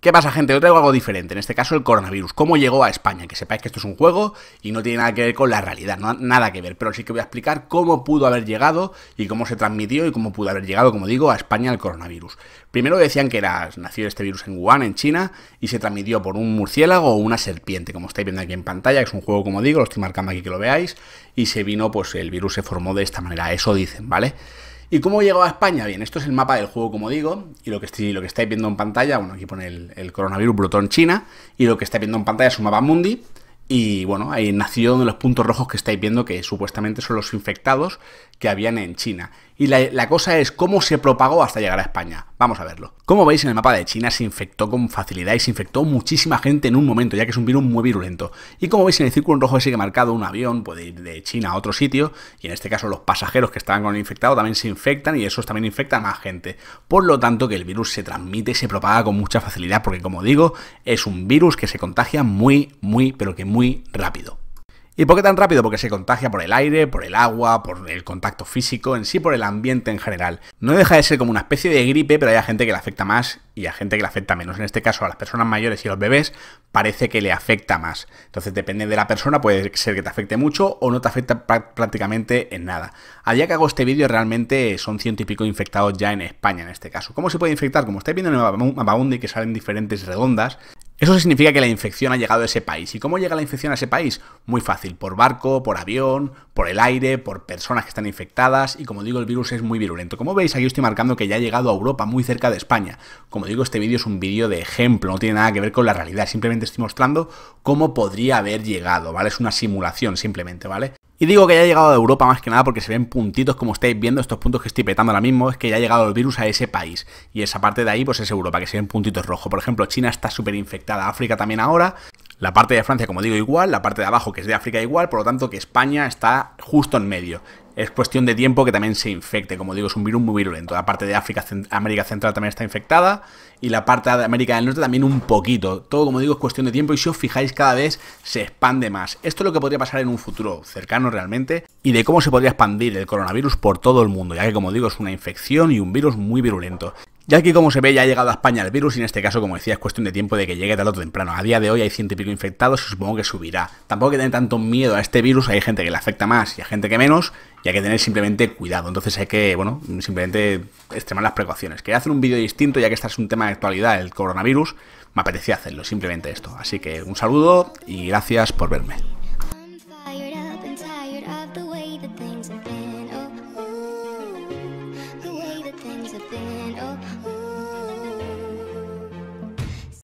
¿Qué pasa, gente? Yo traigo algo diferente, en este caso el coronavirus. ¿Cómo llegó a España? Que sepáis que esto es un juego y no tiene nada que ver con la realidad, no, nada que ver, pero sí que voy a explicar cómo pudo haber llegado y cómo se transmitió y cómo pudo haber llegado, como digo, a España el coronavirus. Primero decían que era, nació este virus en Wuhan, en China, y se transmitió por un murciélago o una serpiente, como estáis viendo aquí en pantalla, que es un juego, como digo, lo estoy marcando aquí que lo veáis, y se vino, pues el virus se formó de esta manera, eso dicen, ¿vale? ¿Y cómo he llegado a España? Bien, esto es el mapa del juego, como digo, y lo que, estoy, lo que estáis viendo en pantalla, bueno, aquí pone el, coronavirus brotó en China, y lo que estáis viendo en pantalla es un mapa mundi, y bueno, ahí nació uno de los puntos rojos que estáis viendo, que supuestamente son los infectados que habían en China y la, cosa es cómo se propagó hasta llegar a España. Vamos a verlo. Como veis en el mapa de China se infectó con facilidad y se infectó muchísima gente en un momento, ya que es un virus muy virulento. Y como veis en el círculo en rojo sigue marcado un avión, puede ir de China a otro sitio, y en este caso los pasajeros que estaban con el infectado también se infectan y esos también infectan a más gente. Por lo tanto que el virus se transmite y se propaga con mucha facilidad, porque como digo, es un virus que se contagia muy, muy, pero que muy rápido. ¿Y por qué tan rápido? Porque se contagia por el aire, por el agua, por el contacto físico, en sí por el ambiente en general. No deja de ser como una especie de gripe, pero hay gente que le afecta más y a gente que le afecta menos. En este caso, a las personas mayores y a los bebés parece que le afecta más. Entonces, depende de la persona, puede ser que te afecte mucho o no te afecta prácticamente en nada. Al día que hago este vídeo, realmente son ciento y pico infectados ya en España en este caso. ¿Cómo se puede infectar? Como estáis viendo en el Mababundi, que salen diferentes redondas, eso significa que la infección ha llegado a ese país. ¿Y cómo llega la infección a ese país? Muy fácil, por barco, por avión, por el aire, por personas que están infectadas y como digo el virus es muy virulento. Como veis aquí estoy marcando que ya ha llegado a Europa, muy cerca de España. Como digo este vídeo es un vídeo de ejemplo, no tiene nada que ver con la realidad, simplemente estoy mostrando cómo podría haber llegado, ¿vale? Es una simulación simplemente, ¿vale? Y digo que ya ha llegado a Europa más que nada porque se ven puntitos, como estáis viendo, estos puntos que estoy petando ahora mismo, es que ya ha llegado el virus a ese país. Y esa parte de ahí, pues es Europa, que se ven puntitos rojos. Por ejemplo, China está súper infectada, África también ahora. La parte de Francia, como digo, igual, la parte de abajo, que es de África, igual, por lo tanto que España está justo en medio. Es cuestión de tiempo que también se infecte. Como digo, es un virus muy virulento. La parte de África, América Central también está infectada y la parte de América del Norte también un poquito. Todo, como digo, es cuestión de tiempo y si os fijáis cada vez se expande más. Esto es lo que podría pasar en un futuro cercano realmente y de cómo se podría expandir el coronavirus por todo el mundo, ya que como digo es una infección y un virus muy virulento. Ya aquí como se ve ya ha llegado a España el virus y en este caso como decía es cuestión de tiempo de que llegue tarde o temprano. A día de hoy hay ciento y pico infectados y supongo que subirá. Tampoco hay que tener tanto miedo a este virus, hay gente que le afecta más y hay gente que menos y hay que tener simplemente cuidado. Entonces hay que, bueno, simplemente extremar las precauciones. Quería hacer un vídeo distinto ya que este es un tema de actualidad, el coronavirus. Me apetecía hacerlo, simplemente esto. Así que un saludo y gracias por verme.